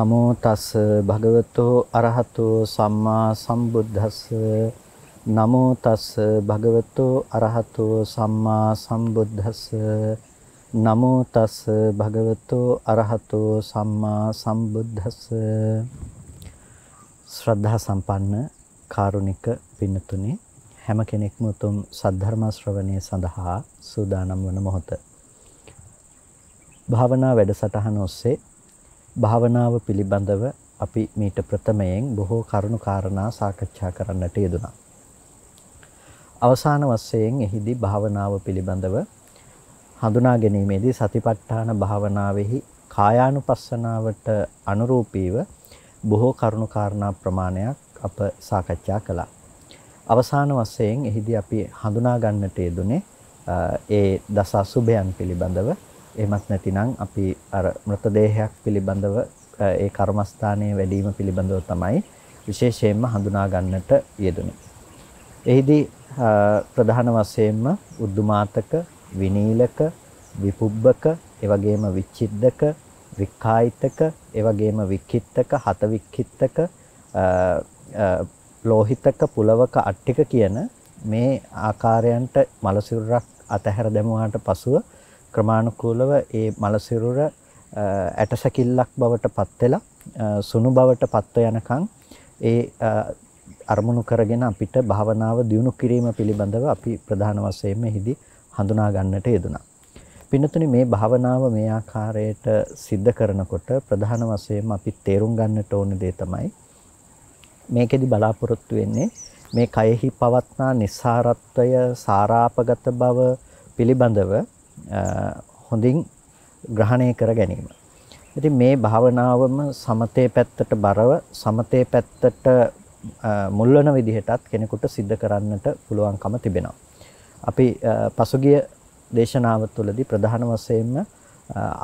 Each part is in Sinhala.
නමෝ තස් භගවතෝ අරහතෝ සම්මා සම්බුද්දස්ස නමෝ තස් භගවතෝ අරහතෝ සම්මා සම්බුද්දස්ස නමෝ තස් භගවතෝ අරහතෝ සම්මා සම්බුද්දස්ස ශ්‍රද්ධා සම්පන්න කාරුණික පින්තුනි හැම කෙනෙක්ම උතුම් සද්ධර්ම ශ්‍රවණය සඳහා සූදානම් වන මොහොත භාවනා වැඩසටහන ඔස්සේ භාවනාව පිළිබඳව අපි මීට ප්‍රථමයෙන් බොහෝ කරුණු කාරණා සාකච්ඡා කරන්නට යෙදුණා. අවසාන වශයෙන් එහිදී භාවනාව පිළිබඳව හඳුනා ගැනීමේදී සතිපට්ඨාන භාවනාවෙහි කායානුපස්සනාවට අනුරූපීව බොහෝ කරුණු කාරණා ප්‍රමාණයක් අප සාකච්ඡා කළා. අවසාන වශයෙන් එහිදී අපි හඳුනා ගන්නට යෙදුනේ ඒ දස අසුභයන් පිළිබඳව එහෙමත් නැතිනම් අපි අර මృతදේහයක් පිළිබඳව ඒ කර්මස්ථානයේ වැඩිම පිළිබඳව තමයි විශේෂයෙන්ම හඳුනා ගන්නට යෙදුනේ. එෙහිදී ප්‍රධාන වශයෙන්ම උද්දුමාතක, විනීලක, විපුබ්බක, එවැගේම විචිද්දක, වික්කායිතක, එවැගේම විකිත්තක, හත විකිත්තක, ලෝහිතක, පුලවක, අට්ටික කියන මේ ආකාරයන්ට මලසිරුරක් අතහැර දැමුවාට පසුව ක්‍රමානුකූලව ඒ මල සිරුර ඇටසැකිල්ලක් බවට පත් වෙලා සුණු බවට පත්ව යනකම් ඒ අරමුණු කරගෙන අපිට භාවනාව දියුණු කිරීම පිළිබඳව අපි ප්‍රධාන වශයෙන් මෙහිදී හඳුනා ගන්නට යෙදුනා. පින්නතුනි මේ භාවනාව මේ ආකාරයට සිද්ධ කරනකොට ප්‍රධාන වශයෙන් අපි තේරුම් ගන්නට ඕන දේ තමයි මේකෙදි බලාපොරොත්තු වෙන්නේ මේ කයෙහි පවත්නා nissarattvaya සාරාපගත බව පිළිබඳව හොඳින් ග්‍රහණය කර ගැනීම. ඉතින් මේ භාවනාවම සමතේ පැත්තට බරව සමතේ පැත්තට මුල් වෙන විදිහටත් කෙනෙකුට सिद्ध කරන්නට පුළුවන්කම තිබෙනවා. අපි පසුගිය දේශනාව තුළදී ප්‍රධාන වශයෙන්ම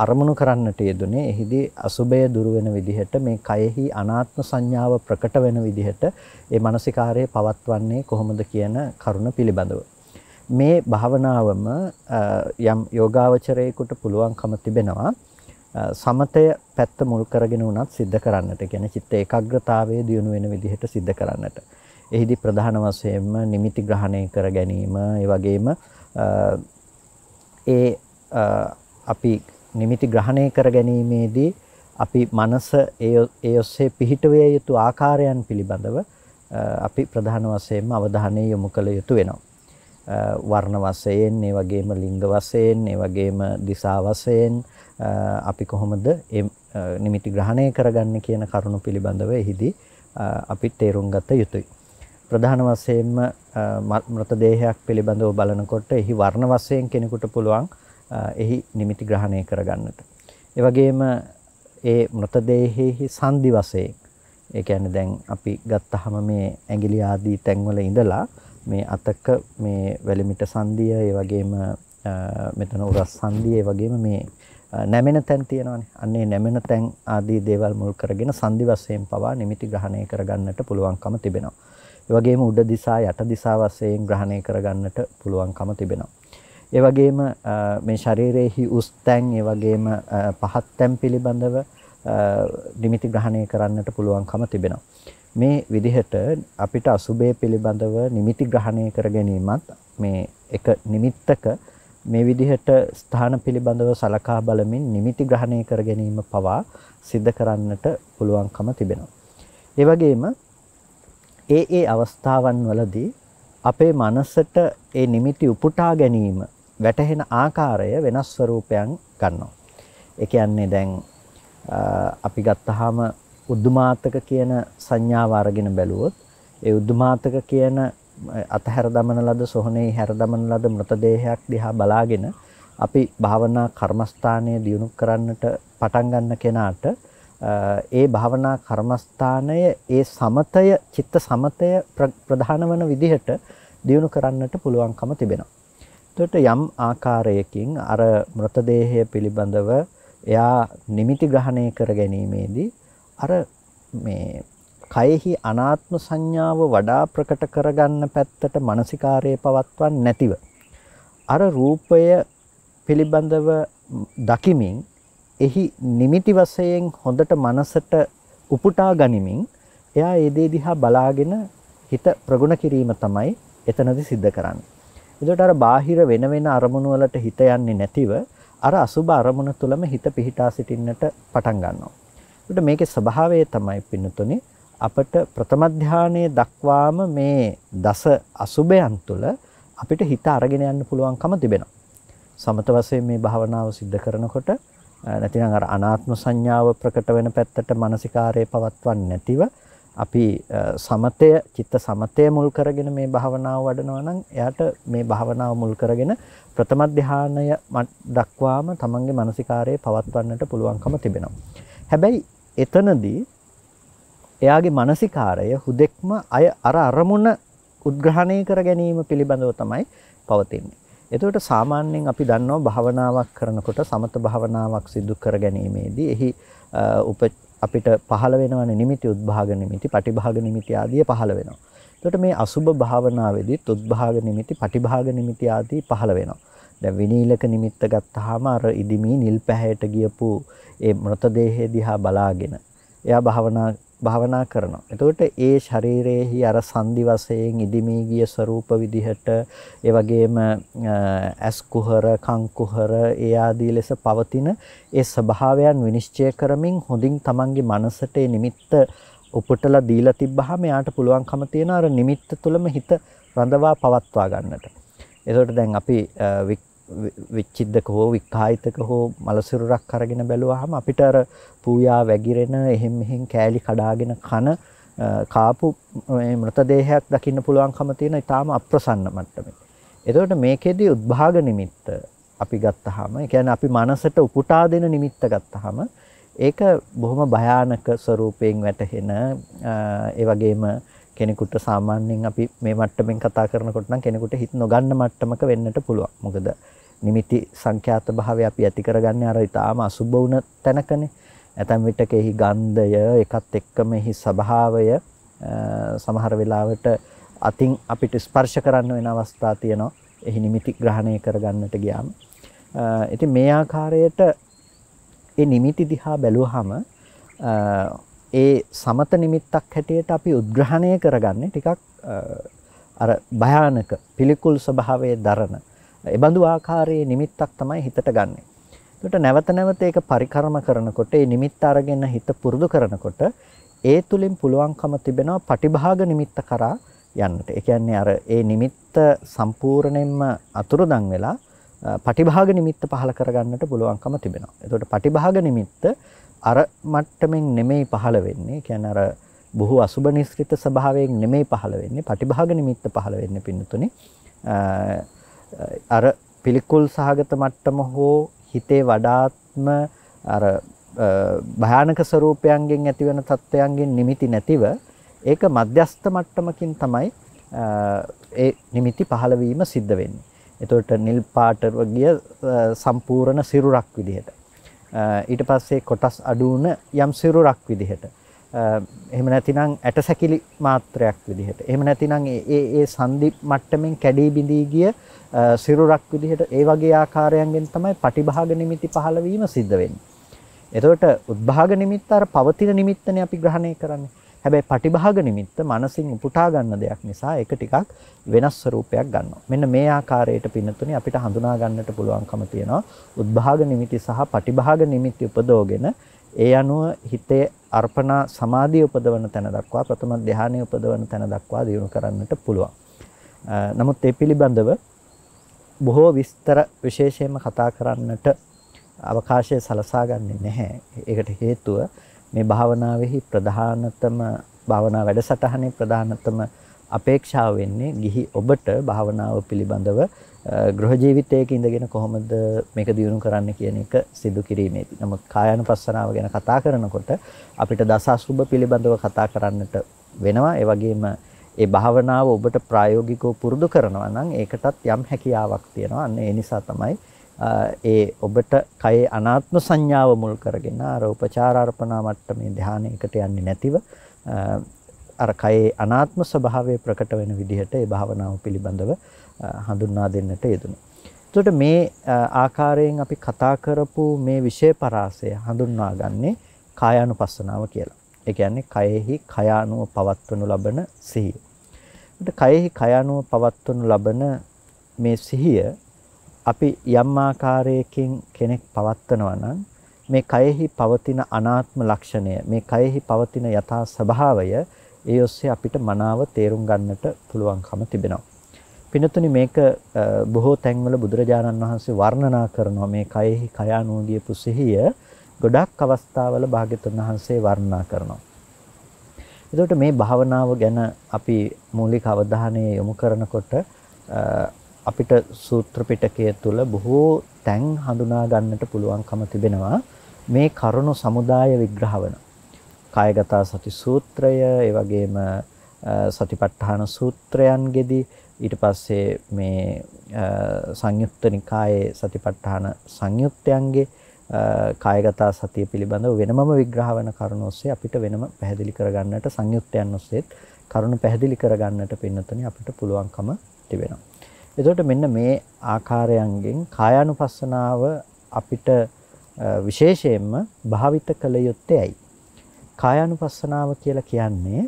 අරමුණු කරන්නට යෙදුනේ එහිදී අසුබය දුරු වෙන විදිහට මේ කයෙහි අනාත්ම සංඥාව ප්‍රකට වෙන විදිහට ඒ මානසිකාරය පවත්වන්නේ කොහොමද කියන කරුණ පිළිබඳව. මේ භාවනාවම යම් යෝගාවචරයෙකුට පුළුවන්කම තිබෙනවා සමතය පැත්ත මුල් කරගෙන උනත් සිද්ධ කරන්නට කියන්නේ චිත්ත ඒකාග්‍රතාවය දියුණු වෙන විදිහට සිද්ධ කරන්නට. එහිදී ප්‍රධාන වශයෙන්ම නිමිති ග්‍රහණය කර ගැනීම, ඒ වගේම ඒ අපි නිමිති ග්‍රහණය කර ගැනීමේදී අපි මනස ඒ ඔස්සේ පිහිටවිය යුතු ආකාරයන් පිළිබඳව අපි ප්‍රධාන වශයෙන්ම අවධානය යොමු කළ යුතු වෙනවා. වර්ණ වශයෙන්, ඒ වගේම ලිංග වශයෙන්, ඒ වගේම දිසා වශයෙන් අපි කොහොමද නිමිති ග්‍රහණය කරගන්නේ කියන කරුණු පිළිබඳව එහිදී අපි තේරුම් ගත යුතුයි. ප්‍රධාන වශයෙන්ම මෘතදේහයක් පිළිබඳව බලනකොට එහි වර්ණ වශයෙන් කෙනෙකුට පුළුවන් එහි නිමිති ග්‍රහණය කරගන්නට. ඒ වගේම ඒ මෘතදේහයේහි සංදි වශයෙන් ඒ කියන්නේ දැන් අපි ගත්තහම මේ ඇඟිලි ආදී තැන්වල ඉඳලා මේ අතක මේ වැලිමිට සංදිය ඒ වගේම මෙතන උරස් සංදිය ඒ වගේම මේ නැමෙන තැන් තියෙනවානේ. අන්නේ නැමෙන තැන් ආදී දේවල් මුල් කරගෙන සංදි වශයෙන් පවා නිමිති ග්‍රහණය කරගන්නට පුළුවන්කම තිබෙනවා. ඒ වගේම උඩ දිසා යට දිසා වශයෙන් ග්‍රහණය කරගන්නට පුළුවන්කම තිබෙනවා. ඒ වගේම මේ ශරීරයේහි උස් තැන් ඒ වගේම පහත් තැන් පිළිබඳව නිමිති ග්‍රහණය කරන්නට පුළුවන්කම තිබෙනවා. මේ විදිහට අපිට අසුබය පිළිබඳව නිමිති ග්‍රහණය කර ගැනීමත් මේ එක නිමිත්තක මේ විදිහට ස්ථාන පිළිබඳව සලකා බලමින් නිමිති ග්‍රහණය කර ගැනීම පවා සිද්ධ කරන්නට පුළුවන්කම තිබෙනවා. ඒ වගේම ඒ ඒ අවස්ථාවන් වලදී අපේ මනසට ඒ නිමිති උපුටා ගැනීම වැටහෙන ආකාරය වෙනස් ස්වරූපයන් ගන්නවා. ඒ කියන්නේ දැන් අපි ගත්තාම උද්දුමාතක කියන සංඥාව අරගෙන බැලුවොත් ඒ උද්දුමාතක කියන අතහැර දමන ලද සොහනේ හැර දමන ලද මృతදේහයක් දිහා බලාගෙන අපි භාවනා කර්මස්ථානය දියුණු කරන්නට පටන් ගන්න කෙනාට ඒ භාවනා කර්මස්ථානය ඒ සමතය චිත්ත සමතය ප්‍රධාන වන විදිහට දියුණු කරන්නට පුළුවන්කම තිබෙනවා. එතකොට යම් ආකාරයකින් අර මృతදේහය පිළිබඳව එයා නිමිති ග්‍රහණය කර ගැනීමේදී අර මේ කයෙහි අනාත්ම සංඥාව වඩා ප්‍රකට කරගන්න පැත්තට මානසිකාරයේ පවත්වන් නැතිව අර රූපය පිළිබඳව දකිමින් එහි නිමිති වශයෙන් හොඳට මනසට උපුටා ගනිමින් එයා ඒ දේ දිහා බලාගෙන හිත ප්‍රගුණ කිරීම තමයි එතනදි සිද්ධ කරන්නේ. එතකොට අර බාහිර වෙන වෙන අරමුණු වලට හිත යන්නේ නැතිව අර අසුබ අරමුණ තුලම හිත පිහිටා සිටින්නට පටන් ගන්නවා. ඒකට මේකේ ස්වභාවය තමයි පින්නතුනේ අපට ප්‍රථම ධානයේ දක්වාම මේ දස අසුබයන් තුළ අපිට හිත අරගෙන යන්න පුළුවන්කම තිබෙනවා. සමත වශයෙන් මේ භාවනාව સિદ્ધ කරනකොට නැතිනම් අර අනාත්ම සංඥාව ප්‍රකට වෙන පැත්තට මානසිකාරය පවත්වන්නේ නැතිව අපි සමතය චිත්ත සමතය මුල් කරගෙන මේ භාවනාව වඩනවා නම් එයාට මේ භාවනාව මුල් කරගෙන ප්‍රථම ධානය දක්වාම තමන්ගේ මානසිකාරයේ පවත්වන්නට පුළුවන්කම තිබෙනවා. හැබැයි එතනදී එයාගේ මානසිකාරය හුදෙක්ම අය අර අරමුණ උද්ග්‍රහණය කර ගැනීම පිළිබඳව තමයි පවතින්නේ. එතකොට සාමාන්‍යයෙන් අපි දන්නවා භාවනාවක් කරනකොට සමත භාවනාවක් සිදු කර ගැනීමේදී එහි උප අපිට පහළ වෙනවනේ නිමිති උද්භාග නිමිති, පටිභාග නිමිති ආදී පහළ වෙනවා. එතකොට මේ අසුබ භාවනාවේදී උද්භාග නිමිති, පටිභාග නිමිති ආදී පහළ වෙනවා. දැන් විනීලක නිමිත්ත ගත්තාම අර ඉදිමි නිල් පැහැයට ගියපු ඒ මృతදේහය දිහා බලාගෙන එයා භාවනා භාවනා කරනවා. එතකොට ඒ ශරීරයේහි අර සංදි වශයෙන් ඉදිමී ගිය ස්වરૂප විදිහට ඒ වගේම ඇස් කුහර, කන් කුහර, ඒ ආදී ලෙස පවතින ඒ ස්වභාවයන් විනිශ්චය කරමින් හොඳින් Tamanගේ මනසට ඒ නිමිත්ත උපුටලා දීලා තිබ්බහම එයාට පුළුවන්කම තියෙන අර නිමිත්ත තුළම හිත රඳවා පවත්වා ගන්නට. එතකොට දැන් අපි විච්චිද්දක හෝ වික්කායිතක හෝ මලසිරුරක් අරගෙන බැලුවාම අපිට අර පූයා වැగిරෙන එහෙම් මෙහෙම් කෑලි කඩාගෙන කන කාපු මෘතදේහයක් දකින්න පුළුවන්කම තියෙන ඉතාම අප්‍රසන්න මට්ටමේ. එතකොට මේකෙදි උද්භාග නිමිත්ත අපි ගත්තාම, ඒ කියන්නේ අපි මනසට උපුටා දෙන නිමිත්ත ගත්තාම ඒක බොහොම භයානක ස්වරූපයෙන් වැටහෙන ඒ වගේම කෙනෙකුට සාමාන්‍යයෙන් අපි මේ මට්ටමින් කතා කරනකොට නම් කෙනෙකුට හිත නොගන්න මට්ටමක වෙන්නට පුළුවන්. මොකද නිමිති සංඛ්‍යාත භාවය අපි ඇති කරගන්නේ අර ඊටාම අසුබ වුණ තැනකනේ. ඇතැම් විටකෙහි ගන්ධය එකත් එක්කම එහි ස්වභාවය සමහර වෙලාවට අතින් අපිට ස්පර්ශ කරන්න වෙන අවස්ථා තියෙනවා. එහි නිමිති ග්‍රහණය කරගන්නට ගියාම. ඉතින් මේ ආකාරයට ඒ නිමිති දිහා බැලුවහම ඒ සමත නිමිත්තක් හැටියට අපි උද්ග්‍රහණය කරගන්නේ ටිකක් අර භයානක පිළිකුල් ස්වභාවයේ දරන ඒබඳු ආකාරයේ නිමිත්තක් තමයි හිතට ගන්නෙ. එතකොට නැවත නැවත ඒක පරිකරම කරනකොට ඒ නිමිත්ත අරගෙන හිත පුරුදු කරනකොට ඒ තුලින් පුළුවන්කම තිබෙනවා පටිභාග නිමිත්ත කරා යන්නට. ඒ කියන්නේ අර ඒ නිමිත්ත සම්පූර්ණයෙන්ම අතුරුදන් වෙලා පටිභාග නිමිත්ත පහල කරගන්නට පුළුවන්කම තිබෙනවා. එතකොට පටිභාග නිමිත්ත අර මට්ටමින් නෙමෙයි පහළ වෙන්නේ. කියන්නේ අර බොහෝ අසුබ නිස්කෘත ස්වභාවයෙන් නෙමෙයි පහළ වෙන්නේ. පටිභාග නිමිත්ත පහළ වෙන්නේ පින්නතුනේ. අර පිළිකුල් සහගත මට්ටම හෝ හිතේ වඩාත්ම අර භයානක ස්වરૂපයන්ගෙන් ඇතිවන තත්ත්වයන්ගෙන් නිමිති නැතිව ඒක මධ්‍යස්ත මට්ටමකින් තමයි ඒ නිමිති පහළ වීම සිද්ධ වෙන්නේ. එතකොට නිල් පාට වගේ සම්පූර්ණ සිරුරක් විදිහට. ඊට පස්සේ කොටස් අඩු වුණ යම් සිරුරක් විදිහට එහෙම නැතිනම් ඇට සැකිලි මාත්‍රයක් විදිහට එහෙම නැතිනම් ඒ ඒ සංදි මට්ටමින් කැඩී බිඳී ගිය සිරුරක් විදිහට ඒ වගේ ආකාරයන්ගෙන් තමයි පටිභාග නිමිති පහළ වීම සිද්ධ වෙන්නේ. එතකොට උද්භාග නිමිත්ත අර පවතින නිමිත්තනේ අපි ග්‍රහණය කරන්නේ. හැබැයි පටිභාග නිමිත්ත මනසින් උපුටා ගන්න දෙයක් නිසා ඒක ටිකක් වෙනස් ස්වරූපයක් ගන්නවා. මෙන්න මේ ආකාරයට පින්නතුනේ අපිට හඳුනා ගන්නට පුළුවන්කම තියෙනවා. උද්භාග නිමිති සහ පටිභාග නිමිති උපදෝගෙන ඒ අනුව හිතේ අර්පණා සමාධිය උපදවන තැන දක්වා ප්‍රථම ධානය උපදවන තැන දක්වා දියුණු කරන්නට පුළුවන්. නමුත් ඒ පිළිබඳව බොහෝ විස්තර විශේෂයෙන්ම කතා කරන්නට අවකාශය සලසා ගන්නේ නැහැ. ඒකට හේතුව මේ භාවනාවේහි ප්‍රධානතම භාවනා වැඩසටහනේ ප්‍රධානතම අපේක්ෂාව වෙන්නේ ගිහි ඔබට භාවනාව පිළිබඳව ගෘහ ජීවිතයක ඉඳගෙන කොහොමද මේක දියුණු කරන්න කියන එක සිදු කිරීමේදී. නමුත් කායानुපස්සනාව ගැන කතා කරනකොට අපිට දසඅසුබ පිළිබඳව කතා කරන්නට වෙනවා. ඒ වගේම ඒ භාවනාව ඔබට ප්‍රායෝගිකව පුරුදු කරනවා නම් ඒකටත් යම් හැකියාවක් තියෙනවා. අන්න ඒ නිසා තමයි ඒ ඔබට කයේ අනාත්ම සංඥාව මුල් කරගෙන අර උපචාරාර්පණා මට්ටමේ ධානයකට යන්නේ නැතිව අර කයේ අනාත්ම ස්වභාවය ප්‍රකට වෙන විදිහට ඒ භාවනාව පිළිබඳව හඳුන්වා දෙන්නට යෙදුණා. එතකොට මේ ආකාරයෙන් අපි කතා කරපු මේ විෂය පරාසය හඳුන්වාගන්නේ කායානුපස්සනාව කියලා. ඒ කියන්නේ කයෙහි කයානුව පවත්වනු ලබන සිහිය. එතකොට කයෙහි කයානුව පවත්වනු ලබන මේ සිහිය අපි යම් ආකාරයකින් කෙනෙක් පවත්නවා නම් මේ කයෙහි පවතින අනාත්ම ලක්ෂණය මේ කයෙහි පවතින යථා ස්වභාවය ඒ ඔස්සේ අපිට මනාව තේරුම් ගන්නට පුළුවන්කම තිබෙනවා. පිනතුනි මේක බොහෝ තැන්වල බුදුරජාණන් වහන්සේ වර්ණනා කරනවා මේ කයෙහි කයානුවගිය පුසෙහිය ගොඩක් අවස්ථාවල භාග්‍යතුන් වහන්සේ වර්ණනා කරනවා. එතකොට මේ භාවනාව ගැන අපි මූලික අවධානය යොමු කරනකොට අපිට සූත්‍ර පිටකය තුළ බොහෝ තැන් හඳුනා ගන්නට පුළුවන්කම තිබෙනවා මේ කරුණු සමුදාය විග්‍රහවන කායගත සති සූත්‍රය ඒ වගේම සතිපට්ඨාන සූත්‍රයන්ගෙදී ඊට පස්සේ මේ සංයුක්ත නිකායේ සතිපට්ඨාන සංයුක්තයන්ගේ කායගත සතිය පිළිබඳව වෙනමම විග්‍රහ වෙන කරුණු ඔස්සේ අපිට වෙනම පැහැදිලි කරගන්නට සංයුක්තයන් ඔස්සේත් කරුණු පැහැදිලි කරගන්නට පින්නතනේ අපිට පුළුවන්කම තිබෙනවා එතකොට මෙන්න මේ ආකාරයන්ගෙන් කායානුපස්සනාව අපිට විශේෂයෙන්ම භාවිත කළ යුත්තේ ඇයි? කායානුපස්සනාව කියලා කියන්නේ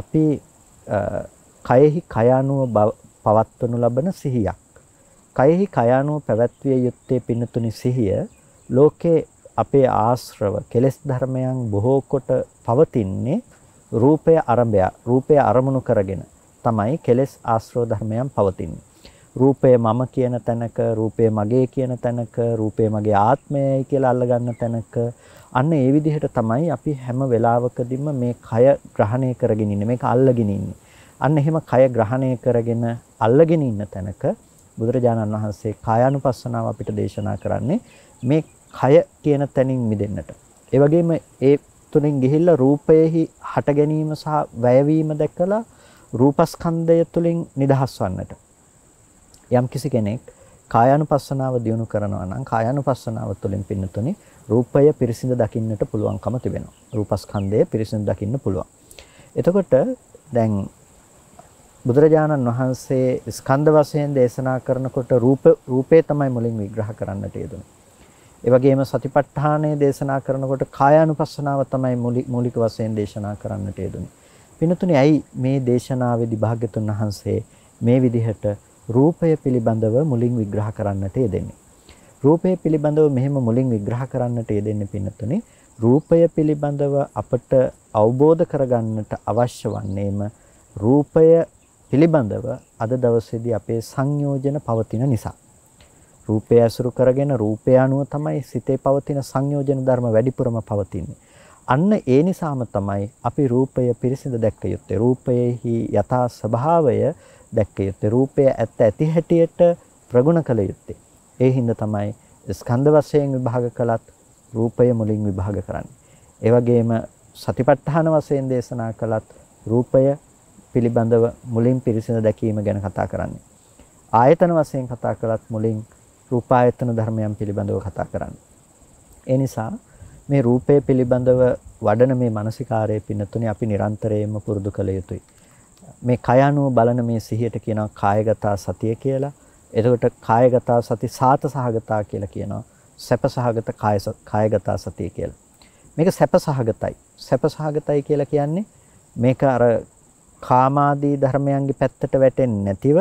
අපි කයෙහි කයානුව පවත්වනු ලබන සිහියක්. කයෙහි කයානුව පැවැත්විය යුත්තේ පින්නතුනි සිහිය ලෝකේ අපේ ආශ්‍රව කෙලෙස් ධර්මයන් බොහෝ කොට පවතින්නේ රූපය අරඹය රූපය අරමුණු කරගෙන තමයි කෙලෙස් ආශ්‍රව ධර්මයන් පවතින්නේ රූපය මම කියන තැනක රූපය මගේ කියන තැනක රූපය මගේ ආත්මයයි කියලා අල්ලගන්න තැනක අන්න ඒ විදිහට තමයි අපි හැම වෙලාවකදීම මේ කය ග්‍රහණය කරගෙන ඉන්නේ මේක අල්ලගෙන ඉන්නේ. අන්න එහෙම කය ග්‍රහණය කරගෙන අල්ලගෙන ඉන්න තැනක බුදුරජාණන් වහන්සේ කායानुපස්සනාව අපිට දේශනා කරන්නේ මේ කය කියන තැනින් මිදෙන්නට. ඒ වගේම ඒ තුලින් ගිහිල්ලා රූපයෙහි හට ගැනීම සහ වැයවීම දැකලා රූපස්කන්ධය තුලින් නිදහස් වන්නට. යම්කිසි කෙනෙක් කායानुපස්සනාව දියුණු කරනවා නම් කායानुපස්සනාව තුළින් පින්නතුනි රූපය පිරිසිඳ දකින්නට පුළුවන්කම තිබෙනවා. රූපස්කන්ධය පිරිසිඳ දකින්න පුළුවන්. එතකොට දැන් බුදුරජාණන් වහන්සේ ස්කන්ධ වශයෙන් දේශනා කරනකොට රූප රූපේ තමයි මුලින් විග්‍රහ කරන්නට යෙදුනේ. ඒ වගේම සතිපට්ඨානය දේශනා කරනකොට කායානුපස්සනාව තමයි මූලික වශයෙන් දේශනා කරන්නට යෙදුනේ. පින්තුනේ ඇයි මේ දේශනාවේදී භාග්‍යතුන් වහන්සේ මේ විදිහට රූපය පිළිබඳව මුලින් විග්‍රහ කරන්නට යෙදෙන්නේ. රූපය පිළිබඳව මෙහෙම මුලින් විග්‍රහ කරන්නට යෙදෙන්නේ පින්නතුනේ රූපය පිළිබඳව අපට අවබෝධ කරගන්නට අවශ්‍ය වන්නේම රූපය පිළිබඳව අද දවසේදී අපේ සංයෝජන පවතින නිසා. රූපය ඇසුරු කරගෙන රූපය අනුව තමයි සිතේ පවතින සංයෝජන ධර්ම වැඩිපුරම පවතින්නේ. අන්න ඒ නිසාම තමයි අපි රූපය පිරිසිඳ දැක්ක යුත්තේ. රූපයෙහි යථා ස්වභාවය දැක්ක යුත්තේ රූපය ඇත්ත ඇති හැටියට ප්‍රගුණ කළ යුත්තේ. ඒ හින්දා තමයි ස්කන්ධ වශයෙන් විභාග කළත් රූපය මුලින් විභාග කරන්නේ. ඒ වගේම සතිපට්ඨාන වශයෙන් දේශනා කළත් රූපය පිළිබඳව මුලින් පිරිසිඳ දැකීම ගැන කතා කරන්නේ. ආයතන වශයෙන් කතා කළත් මුලින් රූපායතන ධර්මයන් පිළිබඳව කතා කරන්නේ. ඒ නිසා මේ රූපය පිළිබඳව වඩන මේ මානසිකාරයේ පින්නතුනේ අපි නිරන්තරයෙන්ම පුරුදු කළ යුතුයි. මේ කය අනුව බලන මේ සිහියට කියනවා කායගත සතිය කියලා. එතකොට කායගත සති සාත සහගතා කියලා කියනවා. සැප සහගත කාය කායගත සතිය කියලා. මේක සැප සහගතයි. සැප සහගතයි කියලා කියන්නේ මේක අර කාමාදී ධර්මයන්ගේ පැත්තට වැටෙන්නේ නැතිව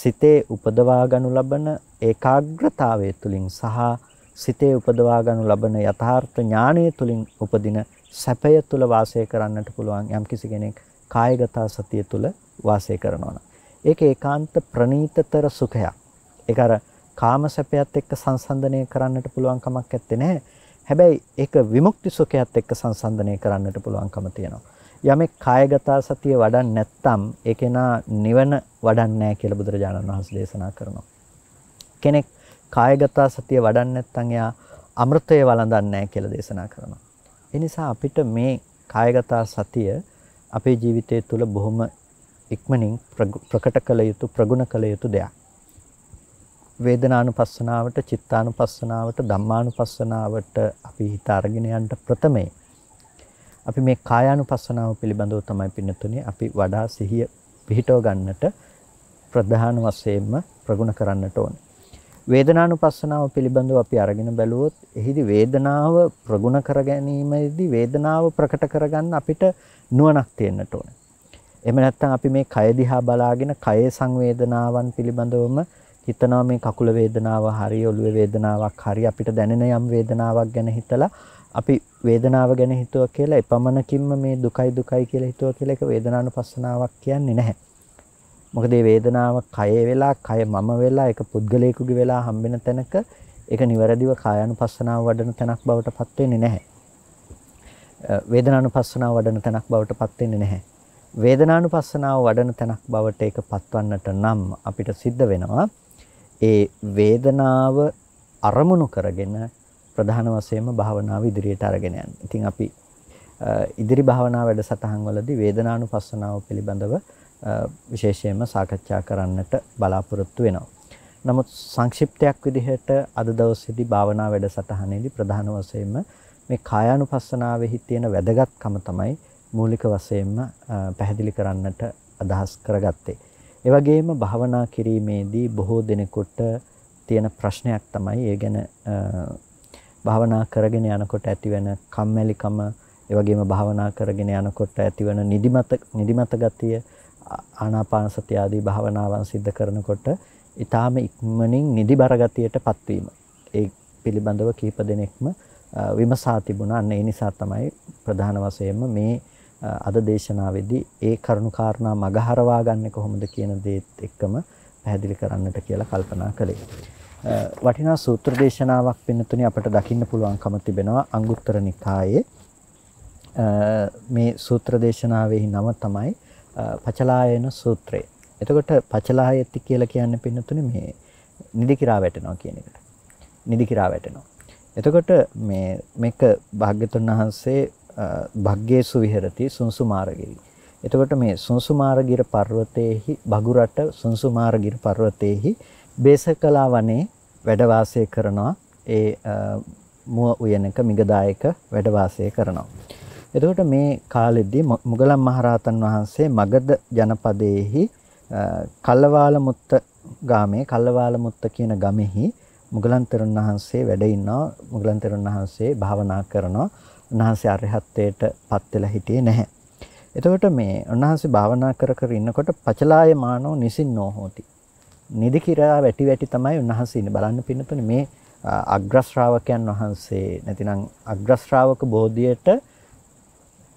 සිතේ උපදවා ගනු ලබන ඒකාග්‍රතාවය තුලින් සහ සිතේ උපදවා ගනු ලබන යථාර්ථ ඥානය තුලින් උපදින සැපය තුල වාසය කරන්නට පුළුවන් යම් කිසි කෙනෙක් කායගත සතිය තුල වාසය කරනවා නම්. ඒක ඒකාන්ත ප්‍රණීතතර සුඛයක්. ඒක අර කාම සැපයත් එක්ක සංසන්දනය කරන්නට පුළුවන් කමක් නැත්තේ නෑ. හැබැයි ඒක විමුක්ති සුඛයත් එක්ක සංසන්දනය කරන්නට පුළුවන්කම තියෙනවා. යමෙක් කායගත සතිය වඩන්නේ නැත්නම් ඒක නා නිවන වඩන්නේ නැහැ කියලා බුදුරජාණන් වහන්සේ දේශනා කරනවා. කෙනෙක් කායගත සතිය වඩන්නේ නැත්නම් එයා අමෘතය වළඳන්නේ නැහැ කියලා දේශනා කරනවා. ඒ නිසා අපිට මේ කායගත සතිය අපේ ජීවිතය තුළ බොහොම ඉක්මනින් ප්‍රකට කළ යුතු ප්‍රගුණ කළ යුතු දෙයක්. වේදනානුපස්සනාවට, චිත්තානුපස්සනාවට, ධම්මානුපස්සනාවට අපි හිත අරගෙන යන්න ප්‍රථමයෙන් අපි මේ කායානුපස්සනාව පිළිබඳව තමයි පින්නතුනේ අපි වඩා සිහිය පිහිටව ගන්නට ප්‍රධාන වශයෙන්ම ප්‍රගුණ කරන්නට ඕනේ. වේදනානුපස්සනාව පිළිබඳව අපි අරගෙන බැලුවොත් එහිදී වේදනාව ප්‍රගුණ කර ගැනීමේදී වේදනාව ප්‍රකට කරගන්න අපිට නුවණක් තියෙන්නට ඕනේ. එහෙම නැත්නම් අපි මේ කය දිහා බලාගෙන කයේ සංවේදනාවන් පිළිබඳවම හිතනවා මේ කකුල වේදනාව හරි ඔළුවේ වේදනාවක් හරි අපිට දැනෙන යම් වේදනාවක් ගැන හිතලා අපි වේදනාව ගැන හිතුවා කියලා එපමණකින්ම මේ දුකයි දුකයි කියලා හිතුවා කියලා ඒක වේදනානුපස්සනාවක් කියන්නේ නැහැ. මොකද මේ වේදනාව කයේ වෙලා, කය මම වෙලා, එක පුද්ගලයෙකුගේ වෙලා හම්බෙන තැනක ඒක නිවැරදිව කායानुපස්සනාව වඩන තැනක් බවට පත් වෙන්නේ නැහැ. වේදනානුපස්සනාව වඩන තැනක් බවට පත් වෙන්නේ නැහැ. වේදනානුපස්සනාව වඩන තැනක් බවට ඒක පත්වන්නට නම් අපිට සිද්ධ වෙනවා ඒ වේදනාව අරමුණු කරගෙන ප්‍රධාන වශයෙන්ම භාවනාව ඉදිරියට අරගෙන යන්න. ඉතින් අපි ඉදිරි භාවනා වැඩසටහන් වලදී වේදනානුපස්සනාව පිළිබඳව විශේෂයෙන්ම සාකච්ඡා කරන්නට බලාපොරොත්තු වෙනවා. නමුත් සංක්ෂිප්තයක් විදිහට අද දවසේදී භාවනා වැඩසටහනේදී ප්‍රධාන වශයෙන්ම මේ කායානුපස්සනාවෙහි තියෙන වැදගත්කම තමයි මූලික වශයෙන්ම පැහැදිලි කරන්නට අදහස් කරගත්තේ. ඒ වගේම භාවනා කිරීමේදී බොහෝ දෙනෙකුට තියෙන ප්‍රශ්නයක් තමයි ඒ ගැන භාවනා කරගෙන යනකොට ඇතිවෙන කම්මැලිකම, ඒ වගේම භාවනා කරගෙන යනකොට ඇතිවන නිදිමත නිදිමත ගතිය, ආනාපාන සතිය ආදී භාවනාවන් සිද්ධ කරනකොට ඊටාම ඉක්මනින් නිදිබර ගතියටපත් වීම. ඒ පිළිබඳව කීප දෙනෙක්ම විමසා තිබුණා. අන්න ඒ නිසා තමයි ප්‍රධාන වශයෙන්ම මේ අද දේශනාවේදී ඒ කරුණු කාරණා මගහරවා ගන්න කොහොමද කියන දේත් එක්කම පැහැදිලි කරන්නට කියලා කල්පනා කළේ. වටිනා සූත්‍ර දේශනාවක් වෙනතුනේ අපට දකින්න පුළුවන්කම තිබෙනවා අංගුත්තර නිකායේ මේ සූත්‍ර දේශනාවේ නම තමයි පචලායන සූත්‍රය. එතකොට පචලාය ඇති කියලා කියන්න පින්නතුනේ මේ නිදි කිරා වැටෙනවා කියන එකට. නිදි කිරා වැටෙනවා. එතකොට මේ මේක භාග්‍යතුන් වහන්සේ භග්ගේසු විහෙරති සුන්සුමාරගිරි. එතකොට මේ සුන්සුමාරගිර පර්වතයේහි බගුරට සුන්සුමාරගිර පර්වතයේහි බේසකලා වනේ වැඩ වාසය කරනවා ඒ මුව උයනක මිගදායක වැඩ වාසය කරනවා. එතකොට මේ කාලෙදී මුගලන් මහරහතන් වහන්සේ මගද ජනපදයේහි කල්ලවාල මුත්ත ගාමේ කල්ලවාල මුත්ත කියන ගමෙහි මුගලන් තෙරුන් වහන්සේ වැඩ ඉන්නවා. මුගලන් තෙරුන් වහන්සේ භාවනා කරනවා. උන්වහන්සේ අරහත්ත්වයට පත් වෙලා හිටියේ නැහැ. එතකොට මේ උන්වහන්සේ භාවනා කර කර ඉන්නකොට පචලාය මානෝ නිසින්නෝ හෝති. නිදි කිරා වැටි වැටි තමයි උන්වහන්සේ ඉන්නේ. බලන්න පින්නතුනේ මේ අග්‍රශ්‍රාවකයන් වහන්සේ නැතිනම් අග්‍රශ්‍රාවක බෝධියට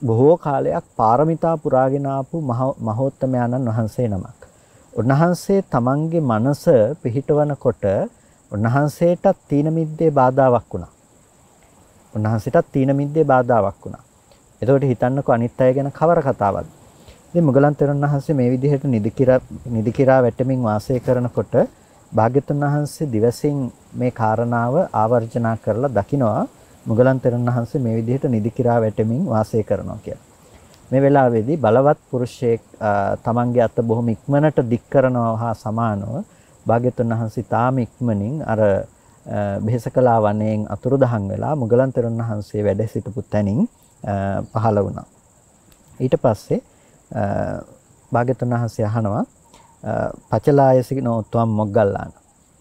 බොහෝ කාලයක් පාරමිතා පුරාගෙන ආපු මහෝත්තමයන්න් වහන්සේ නමක්. උන්වහන්සේ තමන්ගේ මනස පිහිටවනකොට උන්වහන්සේටත් තීන මිද්දේ බාධාවක් වුණා. උන්වහන්සේටත් තීන මිද්දේ බාධාවක් වුණා. එතකොට හිතන්නකෝ අනිත් අය ගැන කවර කතාවක්ද? ඉතින් මුගලන් තෙරුන් වහන්සේ මේ විදිහට නිදිකිරා නිදිකිරා වැටෙමින් වාසය කරනකොට භාග්‍යතුන් වහන්සේ දිවසින් මේ කාරණාව ආවර්ජනා කරලා දකිනවා මුගලන් තෙරුන් වහන්සේ මේ විදිහට නිදි කිරා වැටෙමින් වාසය කරනවා කියලා. මේ වෙලාවේදී බලවත් පුරුෂයෙක් තමන්ගේ අත බොහොම ඉක්මනට දික් කරනවා හා සමානව භාග්‍යතුන් වහන්සේ තාම ඉක්මනින් අර බෙහෙසකලා වනයෙන් අතුරුදහන් වෙලා මුගලන් තෙරුන් වහන්සේ වැඩ සිටපු තැනින් පහළ වුණා. ඊට පස්සේ භාග්‍යතුන් වහන්සේ අහනවා පචලායසිනෝ උත්වම් මොග්ගල්ලාන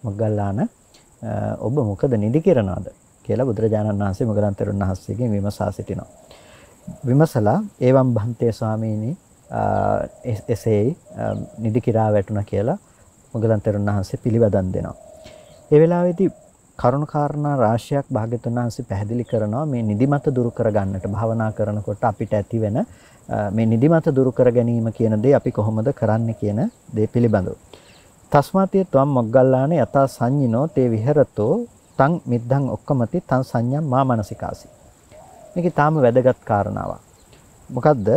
මොග්ගල්ලාන ඔබ මොකද නිදි කරනවද කියලා බුදුරජාණන් වහන්සේ මොගලන් තෙරුන් වහන්සේගෙන් විමසා සිටිනවා. විමසලා එවම් බන්තේ ස්වාමීනි එසේ නිදි කිරා වැටුණා කියලා මොගලන් තෙරුන් වහන්සේ පිළිවදන් දෙනවා. ඒ වෙලාවේදී කරුණ කාරණා රාශියක් භාග්‍යතුන් වහන්සේ පැහැදිලි කරනවා මේ නිදිමත දුරු කරගන්නට භාවනා කරනකොට අපිට ඇතිවෙන මේ නිදිමත දුරු කර ගැනීම කියන දේ අපි කොහොමද කරන්නේ කියන දේ පිළිබඳව. තස්මාතිය ත්වම් මොග්ගල්ලාන යථා සංඤිනෝ තේ විහෙරතෝ තං මිද්ධං ඔක්කමති තං සංඥා මා මනසිකාසි. මේක ඊටාම වැදගත් කාරණාවක්. මොකද්ද?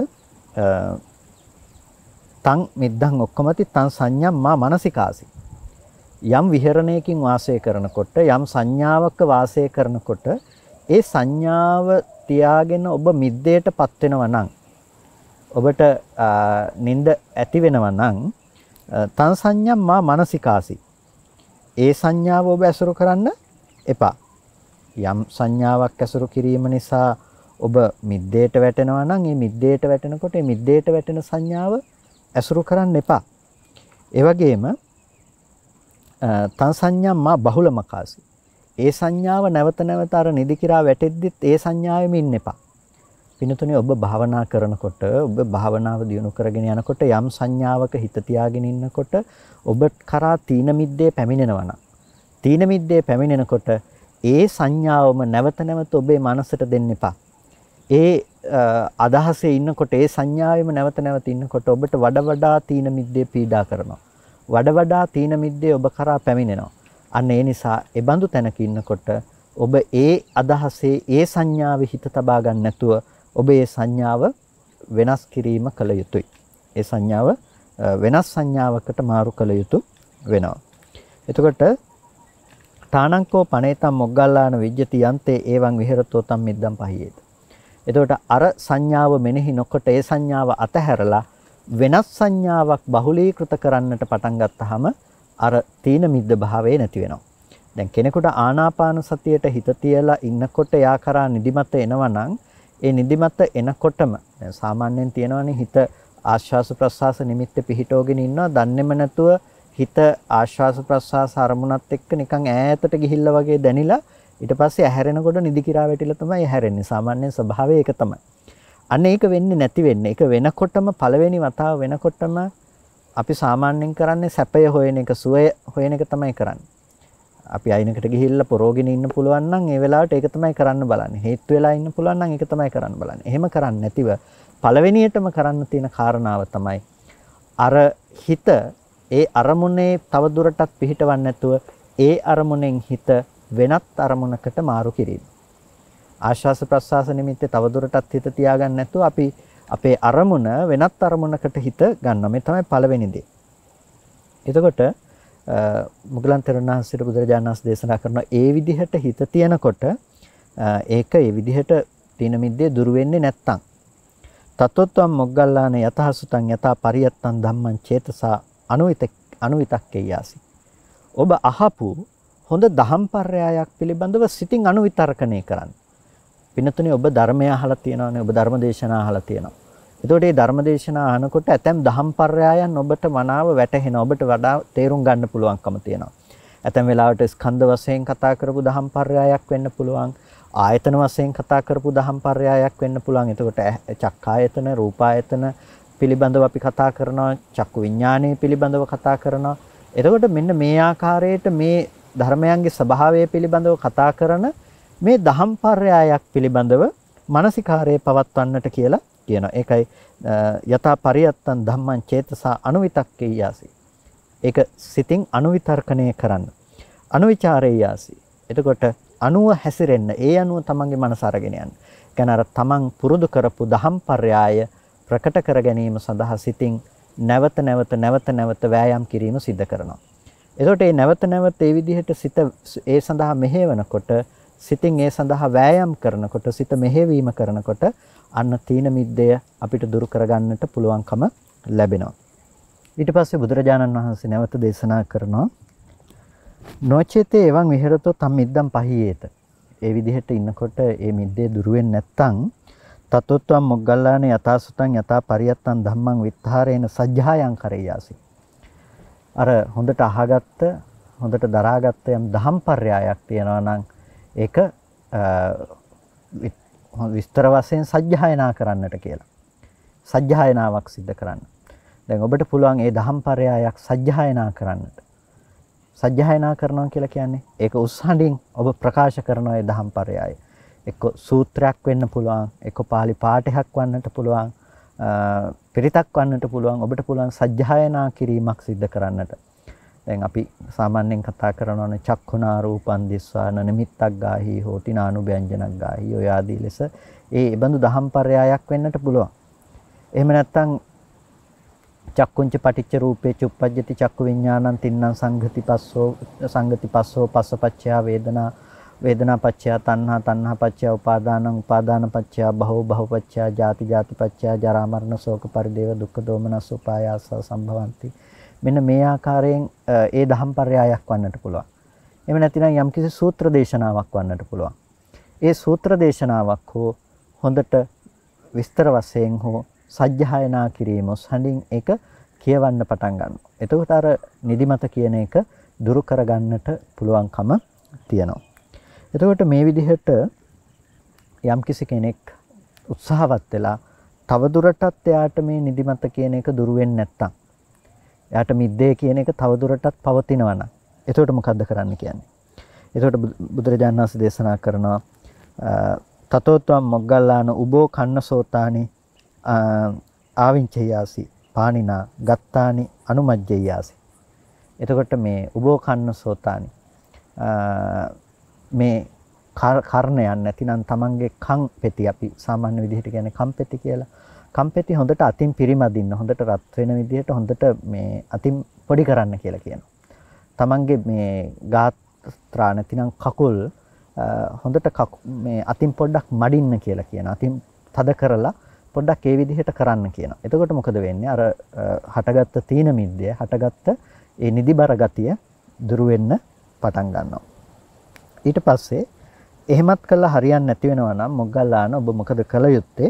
තං මිද්ධං ඔක්කමති තං සංඥා මා මනසිකාසි. යම් විහෙරණයකින් වාසය කරනකොට යම් සංඥාවක වාසය කරනකොට ඒ සංඥාව තියාගෙන ඔබ මිද්දේටපත් වෙනවා නම් ඔබට නිින්ද ඇති වෙනවා නම් තන් සංඥා මා මනසිකාසි ඒ සංඥාව ඔබ ඇසුරු කරන්න එපා. යම් සංඥාවක් ඇසුරු කිරීම නිසා ඔබ මිද්දේට වැටෙනවා නම් ඒ මිද්දේට වැටෙනකොට ඒ මිද්දේට වැටෙන සංඥාව ඇසුරු කරන්න එපා. ඒ වගේම තන් සංඥා මා බහුලමකාසි. ඒ සංඥාව නැවත නැවත අර නිදිකිරා වැටෙද්දිත් ඒ සංඥාවෙම ඉන්න එපා. පිනතුනේ ඔබ භාවනා කරනකොට ඔබ භාවනාව දියුණු කරගෙන යනකොට යම් සංඥාවක හිත තියාගෙන ඉන්නකොට ඔබ කරා තීන මිද්දේ පැමිණෙනවා නම් තීන මිද්දේ පැමිණෙනකොට ඒ සංඥාවම නැවත නැවත ඔබේ මනසට දෙන්න එපා. ඒ අදහසේ ඉන්නකොට ඒ සංඥාවෙම නැවත නැවත ඉන්නකොට ඔබට වඩා වඩා තීන මිද්දේ පීඩා කරනවා. වඩා වඩා තීන මිද්දේ ඔබ කරා පැමිණෙනවා. අන්න ඒ නිසා ඒ බඳු තැනක ඉන්නකොට ඔබ ඒ අදහසේ ඒ සංඥාවේ හිත තබා ගන්න නැතුව ඔබ ඒ සංඥාව වෙනස් කිරීම කළ යුතුයි. ඒ සංඥාව වෙනස් සංඥාවකට මාරු කළ යුතු වෙනවා. එතකොට තානංකෝ පනේතම් මොග්ගල්ලාන විජ්ජති යන්තේ එවං විහෙරතෝ තම් මිද්දම් පහියේත. එතකොට අර සංඥාව මෙනෙහි නොකොට ඒ සංඥාව අතහැරලා වෙනස් සංඥාවක් බහුලීකృత කරන්නට පටන් ගත්තාම අර තීන මිද්ද භාවය නැති වෙනවා. දැන් කෙනෙකුට ආනාපාන සතියට හිත තියලා ඉන්නකොට යා කරා නිදිමත එනවනම් ඒ නිදිමත එනකොටම සාමාන්‍යයෙන් තියෙනවනේ හිත ආශ්වාස ප්‍රශ්වාස නිමිත්ත පිහිටෝගෙන ඉන්නවා දන්නේම නැතුව හිත ආශ්වාස ප්‍රශ්වාස අරමුණත් එක්ක නිකන් ඈතට ගිහිල්ලා වගේ දැනිලා ඊට පස්සේ ඇහැරෙනකොට නිදි කිරා වැටිලා තමයි ඇහැරෙන්නේ. සාමාන්‍ය ස්වභාවය ඒක තමයි. අන්න ඒක වෙන්නේ නැති වෙන්නේ. ඒක වෙනකොටම පළවෙනි වතාව වෙනකොටම අපි සාමාන්‍යයෙන් කරන්නේ සැපය හොයන එක, සුවය හොයන එක තමයි කරන්නේ. අපි අයිනකට ගිහිල්ලා පොරෝගෙන ඉන්න පුළුවන් නම් ඒ වෙලාවට ඒක තමයි කරන්න බලන්නේ. හේතු වෙලා ඉන්න පුළුවන් නම් ඒක තමයි කරන්න බලන්නේ. එහෙම කරන්නේ නැතිව පළවෙනියටම කරන්න තියෙන කාරණාව තමයි අර හිත ඒ අරමුණේ තවදුරටත් පිහිටවන්නේ නැතුව ඒ අරමුණෙන් හිත වෙනත් අරමුණකට මාරු කිරීම. ආශ්වාස ප්‍රශ්වාස නිමිත්තේ තවදුරටත් හිත තියාගන්න නැතුව අපි අපේ අරමුණ වෙනත් අරමුණකට හිත ගන්නවා. මේ තමයි පළවෙනි දේ. එතකොට මුගලන් තෙරණහන්සිට බුදුරජාණන් වහන්සේ දේශනා කරන ඒ විදිහට හිත තියනකොට ඒක ඒ විදිහට තින මිද්දේ දුර වෙන්නේ නැත්තම් තතොත්වම් මොග්ගල්ලාන යතහසුතං යතා පරියත්තං ධම්මං චේතසා අනුවිත අනුවිතක්කේයාසි. ඔබ අහපු හොඳ දහම් පර්යායක් පිළිබඳව සිතින් අනුවිතර්කණය කරන්න. පිනතුනේ ඔබ ධර්මය අහලා තියෙනවානේ ඔබ ධර්ම දේශනා අහලා තියෙනවා. එතකොට මේ ධර්ම දේශනා අහනකොට ඇතැම් දහම් පර්යායන් ඔබට මනාව වැටහෙන ඔබට වඩා තේරුම් ගන්න පුළුවන්කම තියෙනවා. ඇතැම් වෙලාවට ස්කන්ධ වශයෙන් කතා කරපු දහම් පර්යායක් වෙන්න පුළුවන්. ආයතන වශයෙන් කතා කරපු දහම් පර්යායක් වෙන්න පුළුවන්. එතකොට චක්කායතන, රූපායතන, පිළිබඳව අපි කතා කරනවා චක්කු විඥානය පිළිබඳව කතා කරනවා එතකොට මෙන්න මේ ආකාරයට මේ ධර්මයන්ගේ ස්වභාවය පිළිබඳව කතා කරන මේ දහම්පර්යායක් පිළිබඳව මානසිකාරයේ පවත්වන්නට කියලා කියනවා ඒකයි යථා පරියත්තන් ධම්මං චේතසා අනුවිතක්කේයාසි ඒක සිතින් අනුවිතර්කණය කරන්න අනුවිචාරේයාසි එතකොට අනුව හැසිරෙන්න ඒ අනුව තමන්ගේ මනස අරගෙන යන්න. කියන්නේ අර තමන් පුරුදු කරපු දහම්පර්යාය ප්‍රකට කර ගැනීම සඳහා සිතින් නැවත නැවත නැවත නැවත වෑයම් කිරීම සිද්ධ කරනවා. එතකොට මේ නැවත නැවත ඒ විදිහට සිත ඒ සඳහා මෙහෙවනකොට සිතින් ඒ සඳහා වෑයම් කරනකොට සිත මෙහෙවීම කරනකොට අන්න තීන මිද්දය අපිට දුරු කරගන්නට පුළුවන්කම ලැබෙනවා. ඊට පස්සේ බුදුරජාණන් වහන්සේ නැවත දේශනා කරනවා නොචේතේ එවං විහෙරතෝ තම් මිද්දම් පහියේත. ඒ විදිහට ඉන්නකොට ඒ මිද්දේ දුර වෙන්නේ නැත්නම් තතොත්වම් මොග්ගල්ලාන යථාසුතං යථා පරියත්තං ධම්මං විත්හාරේන සජ්ජායං කරේයාසි. අර හොඳට අහගත්ත හොඳට දරාගත්ත යම් දහම් පර්යායක් තියෙනවා නම් ඒක විස්තර වශයෙන් සජ්ජායනා කරන්නට කියලා. සජ්ජායනාවක් සිද්ධ කරන්න. දැන් ඔබට පුළුවන් ඒ දහම් පර්යායක් සජ්ජායනා කරන්නට. සජ්ජායනා කරනවා කියලා කියන්නේ ඒක උස්සහඬින් ඔබ ප්‍රකාශ කරන ඒ දහම් පර්යාය. එක්ක සූත්‍රයක් වෙන්න පුළුවන් එක්ක පාලි පාඨයක් වන්නට පුළුවන් පිරිතක් වන්නට පුළුවන් ඔබට පුළුවන් සජ්ජායනා කිරීමක් සිද්ධ කරන්නට දැන් අපි සාමාන්‍යයෙන් කතා කරනවනේ චක්ඛුනා රූපන් දිස්වාන නිමිත්තක් ගාහි හෝති නානුභ්‍යංජනක් ගාහි ඔය ආදී ලෙස ඒ බඳු දහම්පරයායක් වෙන්නට පුළුවන් එහෙම නැත්නම් චක්කුංච පටිච්ච රූපේ චුප්පජ්ජති චක්කු විඥානං තින්නම් සංගති පස්සෝ සංගති පස්සෝ පස්සපච්චයා වේදනා වේදනා පච්චය තණ්හා තණ්හා පච්චය උපාදානං උපාදාන පච්චය භව භව පච්චය ජාති ජාති පච්චය ජරා මරණ ශෝක පරිදේව දුක්ඛ දෝමනස් උපායාස සම්භවಂತಿ මෙන්න මේ ආකාරයෙන් ඒ දහම් පරයයක් වන්නට පුළුවන් එහෙම නැතිනම් යම්කිසි සූත්‍ර දේශනාවක් වන්නට පුළුවන් ඒ සූත්‍ර දේශනාවක් හෝ හොඳට විස්තර වශයෙන් හෝ සජ්ජහායනා කිරීම හඳින් ඒක කියවන්න පටන් ගන්නවා එතකොට අර නිදිමත කියන එක දුරු කරගන්නට පුළුවන්කම තියෙනවා එතකොට මේ විදිහට යම්කිසි කෙනෙක් උත්සාහවත් වෙලා තවදුරටත් එයාට මේ නිදිමත කියන එක දුරු වෙන්නේ නැත්තම් එයාට මිද්දේ කියන එක තවදුරටත් පවතිනවා නම් එතකොට මොකද්ද කරන්න කියන්නේ? එතකොට බුදුරජාණන් වහන්සේ දේශනා කරනවා තතෝත්වම් මොග්ගල්ලාන උබෝ කන්නසෝතානි ආවිංචයාසි පාණිනා ගත්තානි අනුමජ්ජයාසි එතකොට මේ උබෝ කන්නසෝතානි මේ කර්ණයන් නැතිනම් තමන්ගේ කම් පෙති අපි සාමාන්‍ය විදිහට කියන්නේ කම් පෙති කියලා. කම් පෙති හොඳට අතින් පිරිමදින්න, හොඳට රත් වෙන විදිහට හොඳට මේ අතින් පොඩි කරන්න කියලා කියනවා. තමන්ගේ මේ ගාත්‍රා නැතිනම් කකුල් හොඳට මේ අතින් පොඩ්ඩක් මඩින්න කියලා කියනවා. අතින් තද කරලා පොඩ්ඩක් ඒ විදිහට කරන්න කියනවා. එතකොට මොකද වෙන්නේ? අර හටගත්ත තීන මිද්දය, හටගත්ත ඒ නිදිබර ගතිය දුරු වෙන්න පටන් ගන්නවා. ඊට පස්සේ එහෙමත් කළා හරියන්නේ නැති වෙනවා නම් මොග්ගල්ලාන ඔබ මොකද කළ යුත්තේ?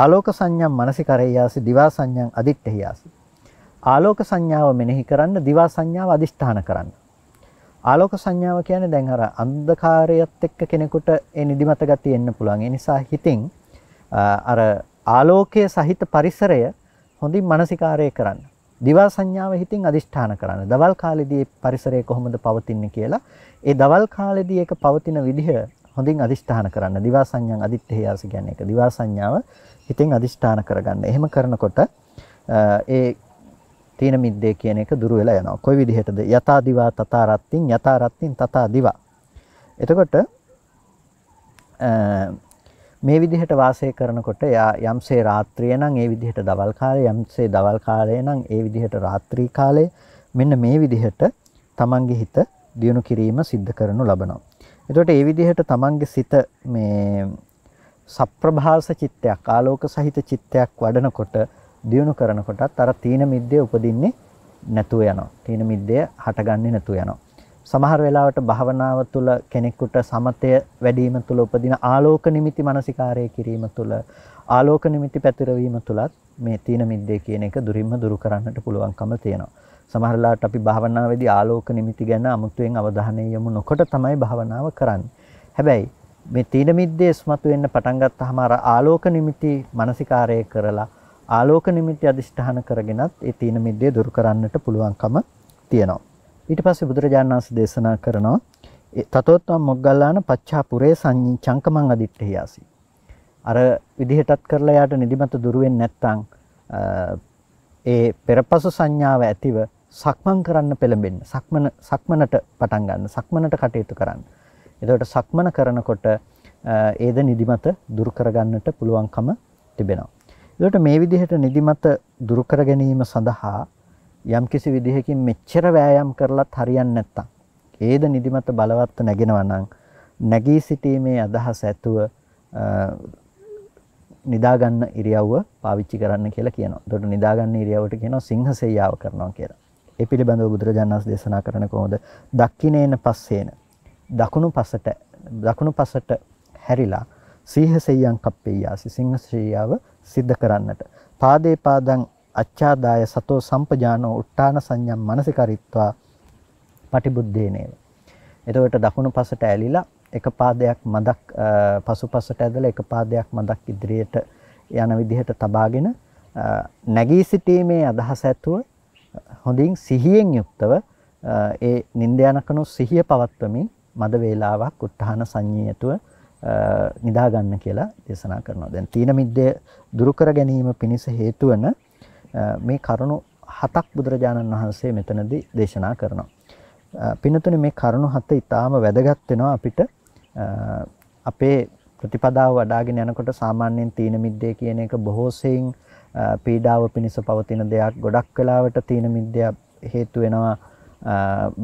ආලෝක සංඥම් මනසිකරේයාසි දිවා සංඥම් අදිත්තේයාසි. ආලෝක සංඥාව මෙනෙහි කරන්න දිවා සංඥාව අදිෂ්ඨාන කරන්න. ආලෝක සංඥාව කියන්නේ දැන් අර අන්ධකාරයත් එක්ක කෙනෙකුට ඒ නිදිමත ගතිය එන්න පුළුවන්. ඒ නිසා හිතින් අර ආලෝකයේ සහිත පරිසරය හොඳින් මනසිකාරය කරන්න. දිවා සංඥාව හිතින් අදිෂ්ඨාන කරන්න. දවල් කාලෙදී පරිසරය කොහොමද පවතින්නේ කියලා ඒ දවල් කාලෙදී ඒක පවතින විදිහ හොඳින් අදිෂ්ඨාන කරන්න. දිවා සංඥාන් අදිත්තේයස කියන්නේ ඒක. දිවා සංඥාව හිතින් අදිෂ්ඨාන කරගන්න. එහෙම කරනකොට ඒ තීන මිද්දේ කියන එක දුර වෙලා යනවා. කොයි විදිහටද? යතා දිවා තතා රත්ත්‍ින් යතා රත්ත්‍ින් තතා දිවා. එතකොට මේ විදිහට වාසය කරනකොට යම්සේ රාත්‍රිය නම් ඒ විදිහට දවල් කාලේ යම්සේ දවල් කාලේ නම් ඒ විදිහට රාත්‍රී කාලේ මෙන්න මේ විදිහට තමන්ගේ හිත දියුණු කිරීම සිද්ධ කරනු ලබනවා. එතකොට ඒ විදිහට තමන්ගේ සිත මේ සප්‍රභාස චිත්තයක් ආලෝක සහිත චිත්තයක් වඩනකොට දියුණු කරනකොටත් අර තීන මිද්දේ උපදින්නේ නැතුව යනවා. තීන මිද්දේ හටගන්නේ නැතුව යනවා. සමහර වෙලාවට භාවනාව තුළ කෙනෙකුට සමතය වැඩිම තුළ උපදින ආලෝක නිමිති මානසිකාරය කිරීම තුළ ආලෝක නිමිති පැතිරවීම තුලත් මේ තීන මිද්දේ කියන එක දුරින්ම දුරු කරන්නට පුළුවන්කම තියෙනවා. සමහර වෙලාවට අපි භාවනාවේදී ආලෝක නිමිති ගැන අමුතුවෙන් අවධානය යොමු නොකොට තමයි භාවනාව කරන්නේ. හැබැයි මේ තීන මිද්දේ ස්මතු වෙන්න පටන් ගත්තාම අර ආලෝක නිමිති මානසිකාරය කරලා ආලෝක නිමිති අදිෂ්ඨාන කරගෙනත් ඒ තීන මිද්දේ දුරු කරන්නට පුළුවන්කම තියෙනවා. ඊට පස්සේ බුදුරජාණන් වහන්සේ දේශනා කරනවා තතෝත්වම් මොග්ගල්ලාන පච්චා පුරේ සංඤී චංකමං අදිට්ඨියාසි. අර විදිහටත් කරලා යාට නිදිමත දුර වෙන්නේ නැත්නම් ඒ පෙරපසු සංඥාව ඇතිව සක්මන් කරන්න පෙළඹෙන්න. සක්මන සක්මනට පටන් ගන්න. සක්මනට කටයුතු කරන්න. එතකොට සක්මන කරනකොට ඒද නිදිමත දුරු කරගන්නට පුළුවන්කම තිබෙනවා. එතකොට මේ විදිහට නිදිමත දුරු ගැනීම සඳහා යම්කිසි විදිහකින් මෙච්චර වෑයම් කරලත් හරියන්නේ නැත්තම් ඛේද නිදිමත බලවත් නැගෙනවා නම් නැගී සිටීමේ අදහස ඇතුව නිදා ගන්න ඉරියව්ව පාවිච්චි කරන්න කියලා කියනවා. එතකොට නිදා ගන්න ඉරියව්වට කියනවා සිංහසෙයාව කරනවා කියලා. ඒ පිළිබඳව බුදුරජාණන් වහන්සේ දේශනා කරන කොහොමද? දක්ෂිනේන පස්සේන දකුණු පසට දකුණු පසට හැරිලා සීහසෙයං කප්පේයාසි සිංහසෙයාව සිද්ධ කරන්නට. පාදේ පාදං අච්ඡාදාය සතෝ සම්පජානෝ උට්ටාන සංඥම් මනසිකරිත්වා පටිබුද්ධේනේව. එතකොට දකුණු පසට ඇලිලා එක පාදයක් මදක් පසුපසට ඇදලා එක පාදයක් මදක් ඉදිරියට යන විදිහට තබාගෙන නැගී සිටීමේ අදහස ඇතුව හොඳින් සිහියෙන් යුක්තව ඒ නිින්ද යනකනු සිහිය පවත්වමින් මද වේලාවක් උත්හාන සංඤ්ඤයතුව නිදා ගන්න කියලා දේශනා කරනවා. දැන් තීන මිද්දේ දුරු කර ගැනීම පිණිස හේතු වන මේ කරුණු හතක් බුදුරජාණන් වහන්සේ මෙතනදී දේශනා කරනවා. පින්නතුනේ මේ කරුණු හත ඊටාම වැදගත් වෙනවා අපිට අපේ ප්‍රතිපදාව වඩාගෙන යනකොට සාමාන්‍යයෙන් තීන මිද්දේ කියන එක බොහෝසෙයින් පීඩාව පිණිස පවතින දෙයක් ගොඩක් වෙලාවට තීන මිද්දේ හේතු වෙනවා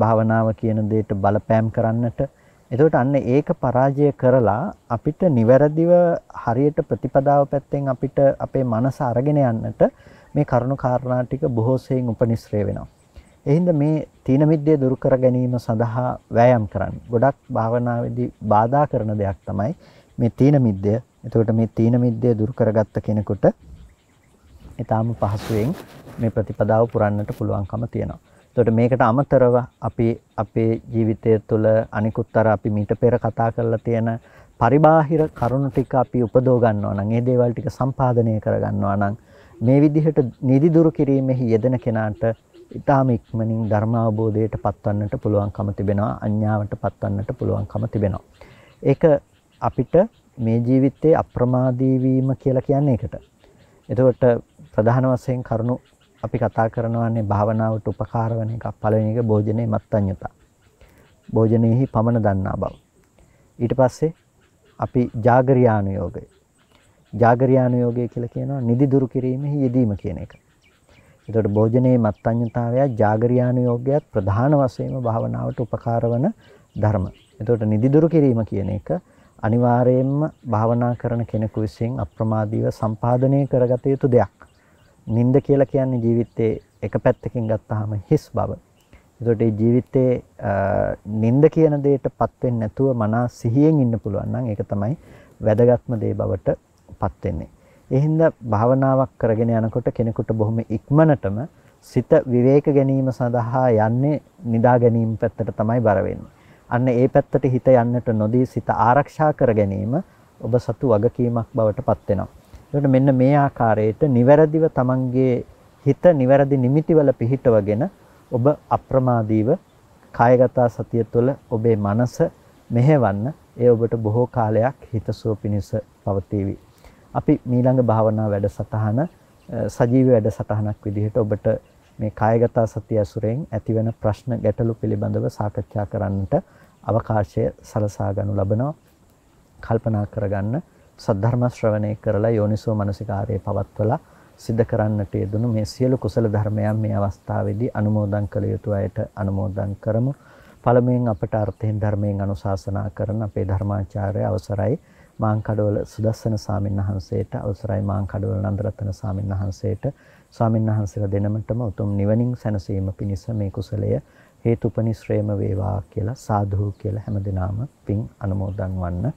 භාවනාව කියන දෙයට බලපෑම් කරන්නට එතකොට අන්න ඒක පරාජය කරලා අපිට නිවැරදිව හරියට ප්‍රතිපදාව පැත්තෙන් අපිට අපේ මනස අරගෙන යන්නට මේ කරුණු කාරණා ටික බොහෝසෙයින් උපනිශ්‍රේ වෙනවා. එහින්ද මේ තීන මිද්දේ දුරු කර ගැනීම සඳහා වෑයම් කරන්න. ගොඩක් භාවනාවේදී බාධා කරන දෙයක් තමයි මේ තීන මිද්දය. එතකොට මේ තීන මිද්දේ දුරු කරගත්ත කෙනෙකුට ඊටාම පහසුවෙන් මේ ප්‍රතිපදාව පුරන්නට පුළුවන්කම තියෙනවා. එතකොට මේකට අමතරව අපි අපේ ජීවිතය තුළ අනිකුත් අර අපි මීට පෙර කතා කරලා තියෙන පරිබාහිර කරුණු ටික අපි උපදව ගන්නවා නම් ඒ දේවල් ටික සම්පාදනය කර ගන්නවා නම් මේ විදිහට නිදි දුරු කිරීමෙහි යෙදෙන කෙනාට ඊටාම ඉක්මනින් ධර්ම අවබෝධයට පත්වන්නට පුළුවන්කම තිබෙනවා අඥාවට පත්වන්නට පුළුවන්කම තිබෙනවා. ඒක අපිට මේ ජීවිතයේ අප්‍රමාදී වීම කියලා කියන්නේ ඒකට. එතකොට ප්‍රධාන වශයෙන් කරුණු අපි කතා කරනවානේ භාවනාවට උපකාර වෙන එකක් පළවෙනි එක භෝජනේ මත්ඤ්‍යතා. භෝජනයේහි පමණ දන්නා බව. ඊට පස්සේ අපි జాగරියානුയോഗය జాగරියානුయోගය කියලා කියනවා නිදි දුරු කිරීමෙහි යෙදීම කියන එක. එතකොට භෝජනයේ මත්ඤ්‍යතාවය జాగරියානුయోගයත් ප්‍රධාන වශයෙන්ම භාවනාවට උපකාර වන ධර්ම. එතකොට නිදි දුරු කිරීම කියන එක අනිවාර්යයෙන්ම භාවනා කරන කෙනෙකු විසින් අප්‍රමාදීව සම්පාදනය කරගත යුතු දෙයක්. නිින්ද කියලා කියන්නේ ජීවිතයේ එක පැත්තකින් ගත්තාම හිස් බව. එතකොට මේ ජීවිතයේ නිින්ද කියන දෙයටපත් වෙන්නේ නැතුව මනස සිහියෙන් ඉන්න පුළුවන් නම් ඒක තමයි වැදගත්ම දේ බවට පත් වෙන්නේ. ඒ හින්දා භාවනාවක් කරගෙන යනකොට කෙනෙකුට බොහොම ඉක්මනටම සිත විවේක ගැනීම සඳහා යන්නේ නිදා ගැනීම පැත්තට තමයි බර අන්න ඒ පැත්තට හිත යන්නට නොදී සිත ආරක්ෂා කර ගැනීම ඔබ සතු වගකීමක් බවට පත් වෙනවා. ඒකට මෙන්න මේ ආකාරයට නිවැරදිව තමන්ගේ හිත නිවැරදි නිමිතිවල පිහිටවගෙන ඔබ අප්‍රමාදීව කායගත සතිය තුළ ඔබේ මනස මෙහෙවන්න ඒ ඔබට බොහෝ කාලයක් හිතසුව පිණිස පවතිවි අපි මීළඟ භාවනා වැඩසටහන සජීව වැඩසටහනක් විදිහට ඔබට මේ කායගත සතිය ඇසුරෙන් ඇතිවන ප්‍රශ්න ගැටලු පිළිබඳව සාකච්ඡා කරන්නට අවකාශය සලසා ගනු ලබනවා. කල්පනා කරගන්න සද්ධර්ම ශ්‍රවණය කරලා යෝනිසෝ මනසිකාරයේ පවත්වලා සිද්ධ කරන්නට යෙදුණු මේ සියලු කුසල ධර්මයන් මේ අවස්ථාවේදී අනුමෝදන් කළ යුතු අයට අනුමෝදන් කරමු. පළමුවෙන් අපට අර්ථයෙන් ධර්මයෙන් අනුශාසනා කරන අපේ ධර්මාචාර්ය අවසරයි මාංකඩවල සුදස්සන සාමින් වහන්සේට අවසරයි මාංකඩවල නන්දරත්න සාමින් වහන්සේට සාමින් වහන්සේලා දෙනමටම උතුම් නිවනින් සැනසීම පිණිස මේ කුසලය හේතුපනිශ්‍රේම වේවා කියලා සාදු කියලා හැමදෙනාම පින් අනුමෝදන් වන්න.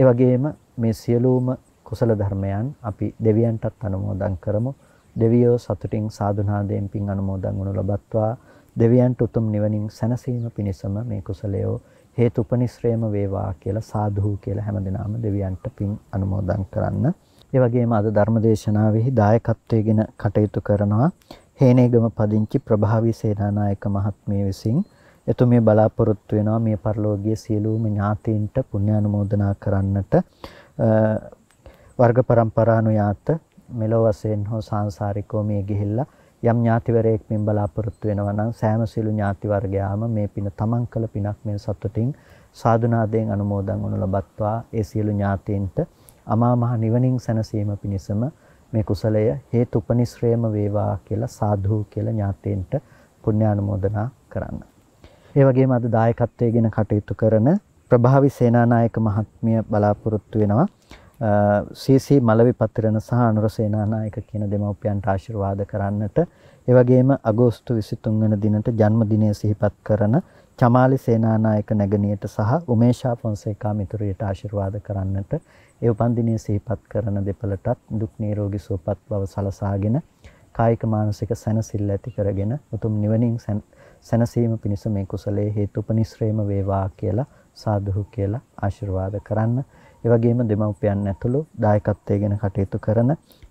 ඒ වගේම මේ සියලුම කුසල ධර්මයන් අපි දෙවියන්ටත් අනුමෝදන් කරමු. දෙවියෝ සතුටින් සාදුනාදයෙන් පින් අනුමෝදන් වනු ලබත්වා දෙවියන්ට උතුම් නිවනින් සැනසීම පිණිසම මේ කුසලයෝ හේතුපනිශ්‍රේම වේවා කියලා සාදු කියලා හැමදෙනාම දෙවියන්ට පින් අනුමෝදන් කරන්න. ඒ වගේම අද ධර්මදේශනාවෙහි දායකත්වයේගෙන කටයුතු කරනවා හේනේගම පදිංචි ප්‍රභාවී සේනානායක මහත්මිය විසින් එතුමිය බලාපොරොත්තු වෙනවා මේ පරිලෝකීය සියලුම ඥාතීන්ට පුණ්‍ය අනුමෝදනා කරන්නට වර්ග પરම්පරානුයාත මෙලොව වශයෙන් හෝ සාංශාරිකව මේ ගිහිල්ලා යම් ඥාතිවරයෙක් මෙන් බලාපොරොත්තු වෙනවා නම් සෑම සිළු ඥාති වර්ගයාම මේ පින තමන් කළ පිනක් මේ සතුටින් සාදුනාදයෙන් අනුමෝදන් වනු ලබත්වා ඒ සියලු ඥාතීන්ට අමා මහ නිවනින් සැනසීම පිණිසම මේ කුසලය හේතු උපනිශ්‍රේම වේවා කියලා සාධු කියලා ඥාතීන්ට පුණ්‍යානුමෝදනා කරන්න. ඒ වගේම අද දායකත්වයේගෙන කටයුතු කරන ප්‍රභාවි සේනානායක මහත්මිය බලාපොරොත්තු වෙනවා සීසී මලවිපත්‍රණ සහ අනුරසේනානායක කියන දෙමව්පියන්ට ආශිර්වාද කරන්නට ඒ වගේම අගෝස්තු 23 වන දිනට ජන්මදිනය සිහිපත් කරන චමාලි සේනානායක නැගණියට සහ උමේෂා ෆොන්සේකා මිතුරියට ආශිර්වාද කරන්නට ඒ උපන් දිනය සිහිපත් කරන දෙපළටත් දුක් නිරෝගී සුවපත් බව සලසාගෙන කායික මානසික සැනසෙල්ල ඇති කරගෙන උතුම් නිවනින් සැනසීම පිණිස මේ කුසලයේ හේතුපනිස්රේම වේවා කියලා සාදුහු කියලා ආශිර්වාද කරන්න ඒ වගේම දෙමව්පියන් ඇතුළු දායකත්වය ගැන කටයුතු කරන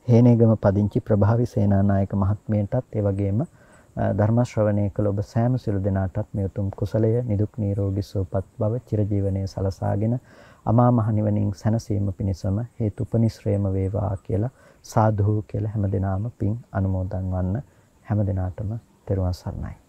හේනේගම පදිංචි ප්‍රභාවි සේනානායක මහත්මියටත් ඒ වගේම ධර්ම ශ්‍රවණය කළ ඔබ සෑම සිළු දෙනාටත් මේ උතුම් කුසලය නිදුක් නිරෝගී සුවපත් බව චිරජීවනයේ සලසාගෙන අමා මහ නිවනින් සැනසීම පිණිසම හේතුපනිශ්‍රේම වේවා කියලා සාදු කියලා හැමදෙනාම පින් අනුමෝදන් වන්න හැමදෙනාටම තෙරුවන් සරණයි